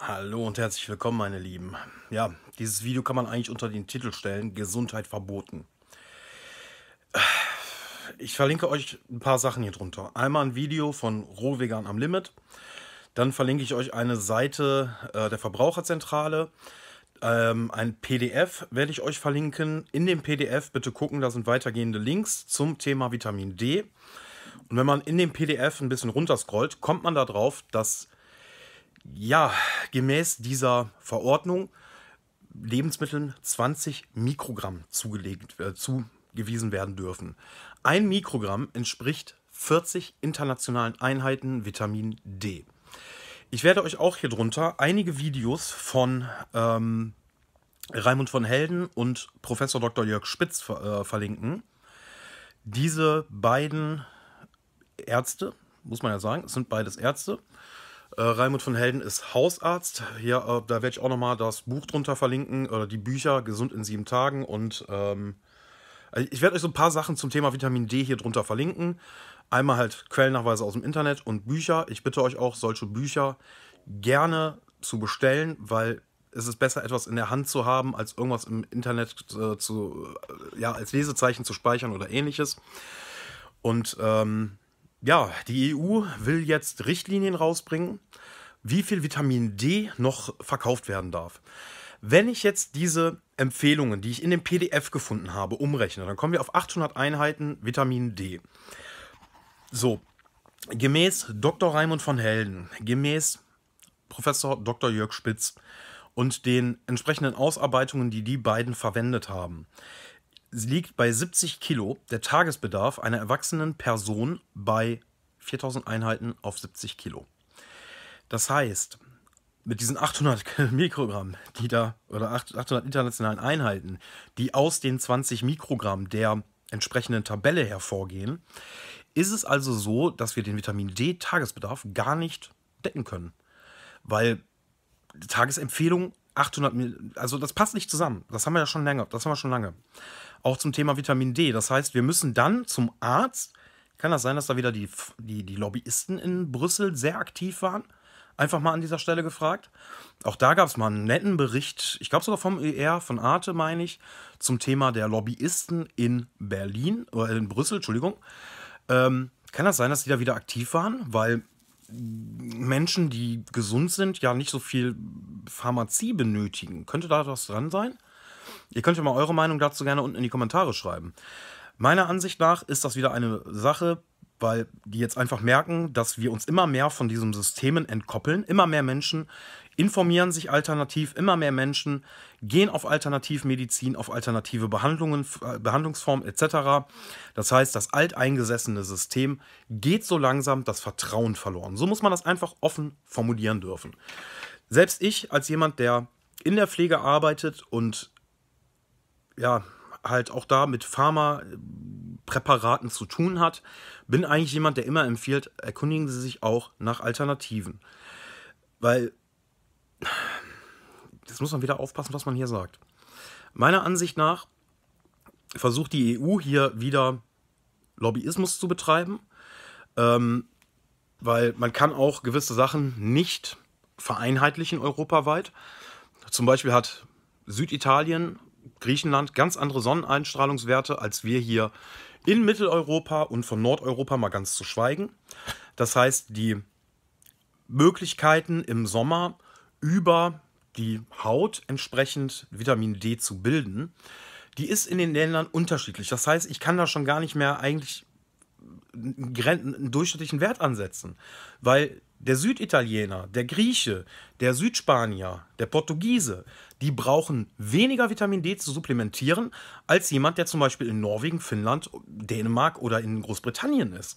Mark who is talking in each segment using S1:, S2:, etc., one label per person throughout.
S1: Hallo und herzlich willkommen, meine Lieben. Ja, dieses Video kann man eigentlich unter den Titel stellen, Gesundheit verboten. Ich verlinke euch ein paar Sachen hier drunter. Einmal ein Video von Rohvegan am Limit. Dann verlinke ich euch eine Seite äh, der Verbraucherzentrale. Ähm, ein PDF werde ich euch verlinken. In dem PDF bitte gucken, da sind weitergehende Links zum Thema Vitamin D. Und wenn man in dem PDF ein bisschen runterscrollt, kommt man darauf, dass ja, gemäß dieser Verordnung Lebensmitteln 20 Mikrogramm zugelegt, äh, zugewiesen werden dürfen. Ein Mikrogramm entspricht 40 internationalen Einheiten Vitamin D. Ich werde euch auch hier drunter einige Videos von ähm, Raimund von Helden und Professor Dr. Jörg Spitz ver äh, verlinken. Diese beiden Ärzte, muss man ja sagen, es sind beides Ärzte, äh, Raimund von Helden ist Hausarzt. Hier, äh, da werde ich auch nochmal das Buch drunter verlinken oder die Bücher Gesund in sieben Tagen. Und ähm, also ich werde euch so ein paar Sachen zum Thema Vitamin D hier drunter verlinken. Einmal halt Quellennachweise aus dem Internet und Bücher. Ich bitte euch auch, solche Bücher gerne zu bestellen, weil es ist besser, etwas in der Hand zu haben, als irgendwas im Internet äh, zu, äh, ja, als Lesezeichen zu speichern oder ähnliches. Und ähm, ja, die EU will jetzt Richtlinien rausbringen, wie viel Vitamin D noch verkauft werden darf. Wenn ich jetzt diese Empfehlungen, die ich in dem PDF gefunden habe, umrechne, dann kommen wir auf 800 Einheiten Vitamin D. So, gemäß Dr. Raimund von Helden, gemäß Professor Dr. Jörg Spitz und den entsprechenden Ausarbeitungen, die die beiden verwendet haben, liegt bei 70 Kilo der Tagesbedarf einer erwachsenen Person bei 4000 Einheiten auf 70 Kilo. Das heißt, mit diesen 800 Mikrogramm, die da, oder 800 internationalen Einheiten, die aus den 20 Mikrogramm der entsprechenden Tabelle hervorgehen, ist es also so, dass wir den Vitamin D-Tagesbedarf gar nicht decken können. Weil Tagesempfehlung 800 Millionen. Also das passt nicht zusammen. Das haben wir ja schon länger. Das haben wir schon lange. Auch zum Thema Vitamin D. Das heißt, wir müssen dann zum Arzt. Kann das sein, dass da wieder die, die, die Lobbyisten in Brüssel sehr aktiv waren? Einfach mal an dieser Stelle gefragt. Auch da gab es mal einen netten Bericht, ich glaube sogar vom ER, von Arte, meine ich, zum Thema der Lobbyisten in Berlin, oder äh, in Brüssel, Entschuldigung. Ähm, kann das sein, dass die da wieder aktiv waren? Weil Menschen, die gesund sind, ja nicht so viel Pharmazie benötigen. Könnte da was dran sein? Ihr könnt ja mal eure Meinung dazu gerne unten in die Kommentare schreiben. Meiner Ansicht nach ist das wieder eine Sache, weil die jetzt einfach merken, dass wir uns immer mehr von diesen Systemen entkoppeln. Immer mehr Menschen informieren sich alternativ, immer mehr Menschen gehen auf Alternativmedizin, auf alternative Behandlungen, äh, Behandlungsformen etc. Das heißt, das alteingesessene System geht so langsam das Vertrauen verloren. So muss man das einfach offen formulieren dürfen. Selbst ich als jemand, der in der Pflege arbeitet und ja, halt auch da mit Pharmapräparaten zu tun hat, bin eigentlich jemand, der immer empfiehlt, erkundigen Sie sich auch nach Alternativen. Weil, das muss man wieder aufpassen, was man hier sagt. Meiner Ansicht nach versucht die EU hier wieder Lobbyismus zu betreiben, ähm, weil man kann auch gewisse Sachen nicht vereinheitlichen europaweit. Zum Beispiel hat Süditalien, Griechenland ganz andere Sonneneinstrahlungswerte als wir hier in Mitteleuropa und von Nordeuropa mal ganz zu schweigen. Das heißt, die Möglichkeiten im Sommer über die Haut entsprechend Vitamin D zu bilden, die ist in den Ländern unterschiedlich. Das heißt, ich kann da schon gar nicht mehr eigentlich einen durchschnittlichen Wert ansetzen, weil der Süditaliener, der Grieche, der Südspanier, der Portugiese, die brauchen weniger Vitamin D zu supplementieren als jemand, der zum Beispiel in Norwegen, Finnland, Dänemark oder in Großbritannien ist.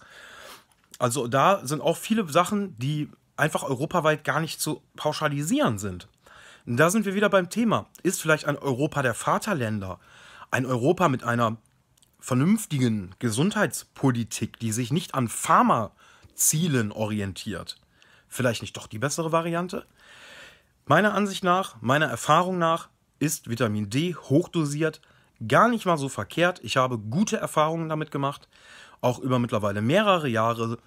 S1: Also da sind auch viele Sachen, die einfach europaweit gar nicht zu pauschalisieren sind. Und da sind wir wieder beim Thema. Ist vielleicht ein Europa der Vaterländer, ein Europa mit einer vernünftigen Gesundheitspolitik, die sich nicht an Pharmazielen orientiert? vielleicht nicht doch die bessere Variante? Meiner Ansicht nach, meiner Erfahrung nach, ist Vitamin D hochdosiert gar nicht mal so verkehrt. Ich habe gute Erfahrungen damit gemacht, auch über mittlerweile mehrere Jahre.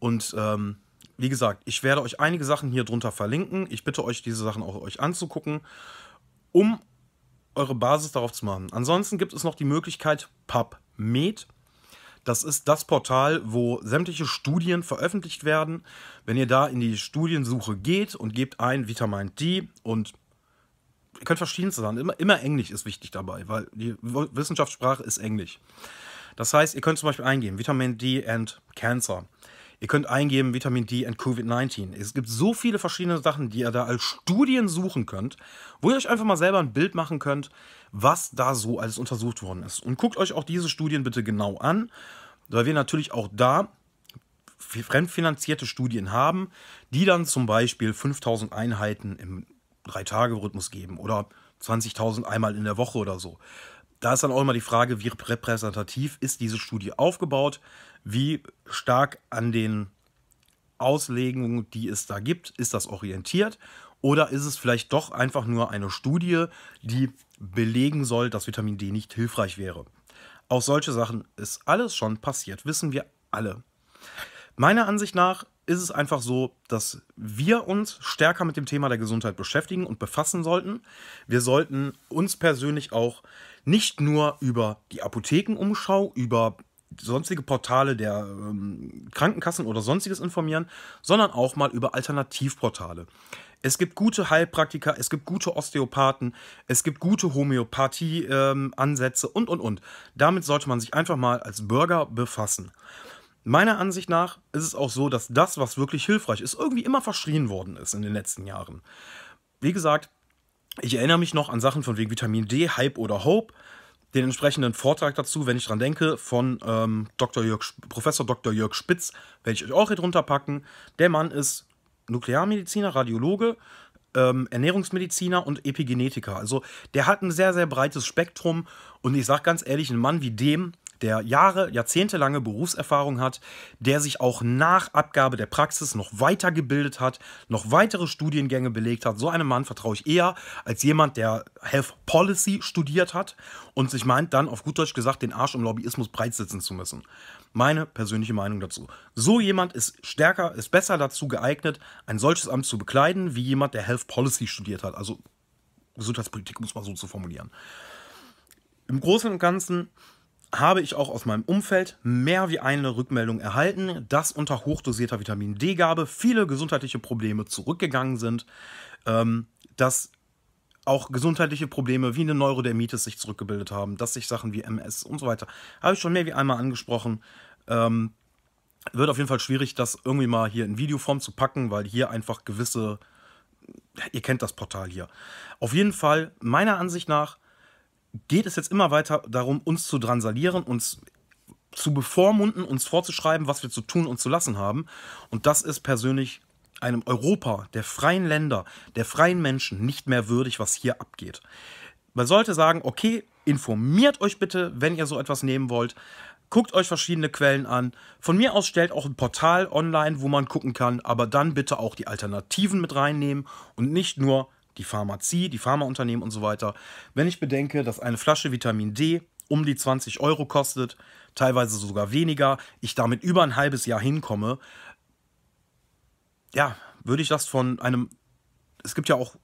S1: Und ähm, wie gesagt, ich werde euch einige Sachen hier drunter verlinken. Ich bitte euch, diese Sachen auch euch anzugucken, um eure Basis darauf zu machen. Ansonsten gibt es noch die Möglichkeit PubMed. Das ist das Portal, wo sämtliche Studien veröffentlicht werden. Wenn ihr da in die Studiensuche geht und gebt ein Vitamin D und ihr könnt verschiedenste sagen, immer, immer Englisch ist wichtig dabei, weil die Wissenschaftssprache ist Englisch. Das heißt, ihr könnt zum Beispiel eingeben, Vitamin D and Cancer. Ihr könnt eingeben Vitamin D and Covid-19. Es gibt so viele verschiedene Sachen, die ihr da als Studien suchen könnt, wo ihr euch einfach mal selber ein Bild machen könnt, was da so alles untersucht worden ist. Und guckt euch auch diese Studien bitte genau an, weil wir natürlich auch da fremdfinanzierte Studien haben, die dann zum Beispiel 5000 Einheiten im Drei-Tage-Rhythmus geben oder 20.000 einmal in der Woche oder so. Da ist dann auch immer die Frage, wie repräsentativ ist diese Studie aufgebaut? wie stark an den Auslegungen, die es da gibt, ist das orientiert oder ist es vielleicht doch einfach nur eine Studie, die belegen soll, dass Vitamin D nicht hilfreich wäre? Auch solche Sachen ist alles schon passiert, wissen wir alle. Meiner Ansicht nach ist es einfach so, dass wir uns stärker mit dem Thema der Gesundheit beschäftigen und befassen sollten. Wir sollten uns persönlich auch nicht nur über die Apothekenumschau, über sonstige Portale der ähm, Krankenkassen oder sonstiges informieren, sondern auch mal über Alternativportale. Es gibt gute Heilpraktiker, es gibt gute Osteopathen, es gibt gute Homöopathie-Ansätze ähm, und, und, und. Damit sollte man sich einfach mal als Bürger befassen. Meiner Ansicht nach ist es auch so, dass das, was wirklich hilfreich ist, irgendwie immer verschrien worden ist in den letzten Jahren. Wie gesagt, ich erinnere mich noch an Sachen von wegen Vitamin D, Hype oder Hope den entsprechenden Vortrag dazu, wenn ich dran denke, von ähm, Dr. Jörg, Professor Dr. Jörg Spitz, werde ich euch auch hier drunter packen. Der Mann ist Nuklearmediziner, Radiologe, ähm, Ernährungsmediziner und Epigenetiker. Also der hat ein sehr, sehr breites Spektrum und ich sage ganz ehrlich, ein Mann wie dem der Jahre, jahrzehntelange Berufserfahrung hat, der sich auch nach Abgabe der Praxis noch weitergebildet hat, noch weitere Studiengänge belegt hat. So einem Mann vertraue ich eher als jemand, der Health Policy studiert hat und sich meint, dann auf gut Deutsch gesagt, den Arsch im Lobbyismus breit sitzen zu müssen. Meine persönliche Meinung dazu. So jemand ist stärker, ist besser dazu geeignet, ein solches Amt zu bekleiden, wie jemand, der Health Policy studiert hat. Also Gesundheitspolitik, um es mal so zu formulieren. Im Großen und Ganzen habe ich auch aus meinem Umfeld mehr wie eine Rückmeldung erhalten, dass unter hochdosierter Vitamin D-Gabe viele gesundheitliche Probleme zurückgegangen sind, ähm, dass auch gesundheitliche Probleme wie eine Neurodermitis sich zurückgebildet haben, dass sich Sachen wie MS und so weiter, habe ich schon mehr wie einmal angesprochen. Ähm, wird auf jeden Fall schwierig, das irgendwie mal hier in Videoform zu packen, weil hier einfach gewisse, ihr kennt das Portal hier. Auf jeden Fall, meiner Ansicht nach, geht es jetzt immer weiter darum, uns zu dransalieren, uns zu bevormunden, uns vorzuschreiben, was wir zu tun und zu lassen haben. Und das ist persönlich einem Europa der freien Länder, der freien Menschen nicht mehr würdig, was hier abgeht. Man sollte sagen, okay, informiert euch bitte, wenn ihr so etwas nehmen wollt. Guckt euch verschiedene Quellen an. Von mir aus stellt auch ein Portal online, wo man gucken kann, aber dann bitte auch die Alternativen mit reinnehmen und nicht nur die Pharmazie, die Pharmaunternehmen und so weiter. Wenn ich bedenke, dass eine Flasche Vitamin D um die 20 Euro kostet, teilweise sogar weniger, ich damit über ein halbes Jahr hinkomme, ja, würde ich das von einem, es gibt ja auch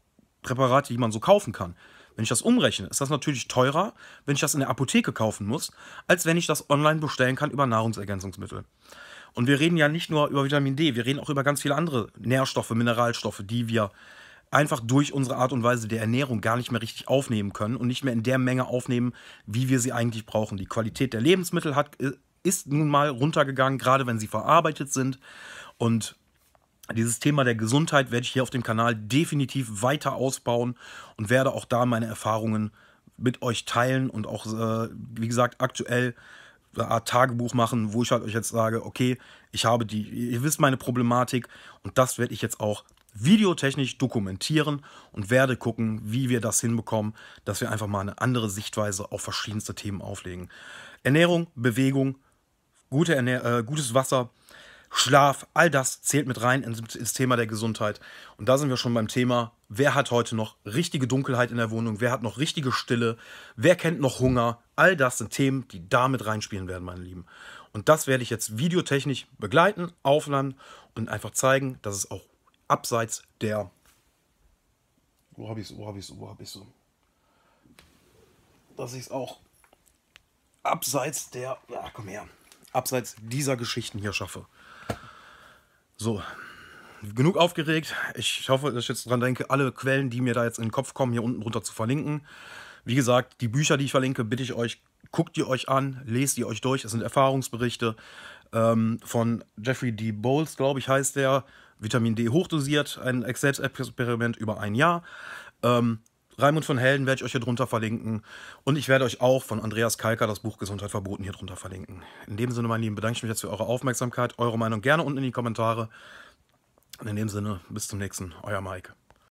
S1: Präparate, die man so kaufen kann. Wenn ich das umrechne, ist das natürlich teurer, wenn ich das in der Apotheke kaufen muss, als wenn ich das online bestellen kann über Nahrungsergänzungsmittel. Und wir reden ja nicht nur über Vitamin D, wir reden auch über ganz viele andere Nährstoffe, Mineralstoffe, die wir einfach durch unsere Art und Weise der Ernährung gar nicht mehr richtig aufnehmen können und nicht mehr in der Menge aufnehmen, wie wir sie eigentlich brauchen. Die Qualität der Lebensmittel hat, äh, ist nun mal runtergegangen, gerade wenn sie verarbeitet sind. Und dieses Thema der Gesundheit werde ich hier auf dem Kanal definitiv weiter ausbauen und werde auch da meine Erfahrungen mit euch teilen und auch, äh, wie gesagt, aktuell eine Art Tagebuch machen, wo ich halt euch jetzt sage, okay, ich habe die, ihr wisst meine Problematik und das werde ich jetzt auch videotechnisch dokumentieren und werde gucken, wie wir das hinbekommen, dass wir einfach mal eine andere Sichtweise auf verschiedenste Themen auflegen. Ernährung, Bewegung, gute Ernähr äh, gutes Wasser, Schlaf, all das zählt mit rein ins Thema der Gesundheit. Und da sind wir schon beim Thema, wer hat heute noch richtige Dunkelheit in der Wohnung, wer hat noch richtige Stille, wer kennt noch Hunger. All das sind Themen, die da mit reinspielen werden, meine Lieben. Und das werde ich jetzt videotechnisch begleiten, aufladen und einfach zeigen, dass es auch abseits der. Wo habe ich es, wo habe ich es, wo habe ich es? Dass ich es auch abseits der. Ja, komm her. Abseits dieser Geschichten hier schaffe. So. Genug aufgeregt. Ich hoffe, dass ich jetzt dran denke, alle Quellen, die mir da jetzt in den Kopf kommen, hier unten drunter zu verlinken. Wie gesagt, die Bücher, die ich verlinke, bitte ich euch, guckt ihr euch an, lest ihr euch durch. Es sind Erfahrungsberichte ähm, von Jeffrey D. Bowles, glaube ich, heißt der. Vitamin D hochdosiert, ein Selbstexperiment über ein Jahr. Ähm, Raimund von Helden werde ich euch hier drunter verlinken. Und ich werde euch auch von Andreas Kalker das Buch Gesundheit verboten hier drunter verlinken. In dem Sinne, meine Lieben, bedanke ich mich jetzt für eure Aufmerksamkeit, eure Meinung gerne unten in die Kommentare. Und in dem Sinne, bis zum nächsten, euer Mike.